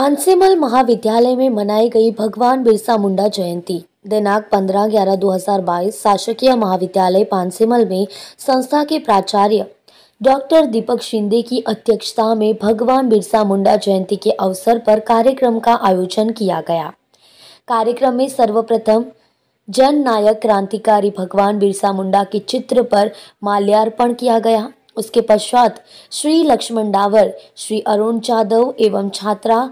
पानसेमल महाविद्यालय में मनाई गई भगवान बिरसा मुंडा जयंती दिनांक 15 ग्यारह 2022 शासकीय महाविद्यालय पानसेमल में संस्था के प्राचार्य डॉक्टर दीपक शिंदे की अध्यक्षता में भगवान बिरसा मुंडा जयंती के अवसर पर कार्यक्रम का आयोजन किया गया कार्यक्रम में सर्वप्रथम जन नायक क्रांतिकारी भगवान बिरसा मुंडा के चित्र पर माल्यार्पण किया गया उसके पश्चात श्री लक्ष्मण डावर श्री अरुण जादव एवं छात्रा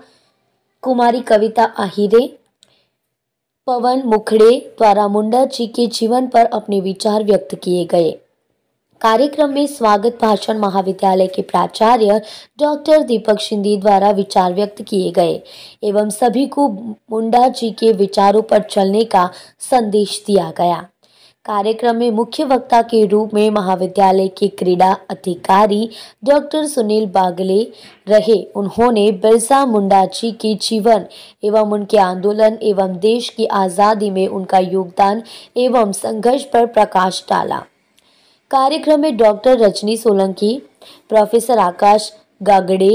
कुमारी कविता आहिरे पवन मुखड़े द्वारा मुंडा जी के जीवन पर अपने विचार व्यक्त किए गए कार्यक्रम में स्वागत भाषण महाविद्यालय के प्राचार्य डॉक्टर दीपक शिंदे द्वारा विचार व्यक्त किए गए एवं सभी को मुंडा जी के विचारों पर चलने का संदेश दिया गया कार्यक्रम में मुख्य वक्ता के रूप में महाविद्यालय के क्रीड़ा अधिकारी डॉक्टर सुनील बागले रहे उन्होंने बिरसा मुंडा जी के जीवन एवं उनके आंदोलन एवं देश की आज़ादी में उनका योगदान एवं संघर्ष पर प्रकाश डाला कार्यक्रम में डॉक्टर रजनी सोलंकी प्रोफेसर आकाश गागड़े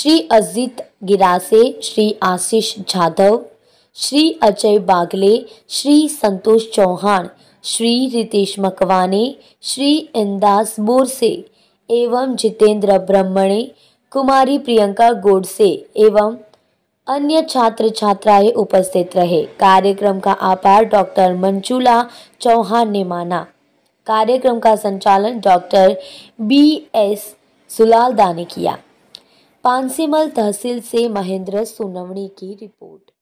श्री अजीत गिरासे श्री आशीष जाधव श्री अजय बागले श्री संतोष चौहान श्री रितेश मकवाने श्री इंदास बोरसे एवं जितेंद्र ब्रह्मणे कुमारी प्रियंका गोडसे एवं अन्य छात्र छात्राएं उपस्थित रहे कार्यक्रम का आभार डॉक्टर मंचूला चौहान ने माना कार्यक्रम का संचालन डॉक्टर बी एस सुलालदा ने किया पानसीमल तहसील से महेंद्र सोनवणी की रिपोर्ट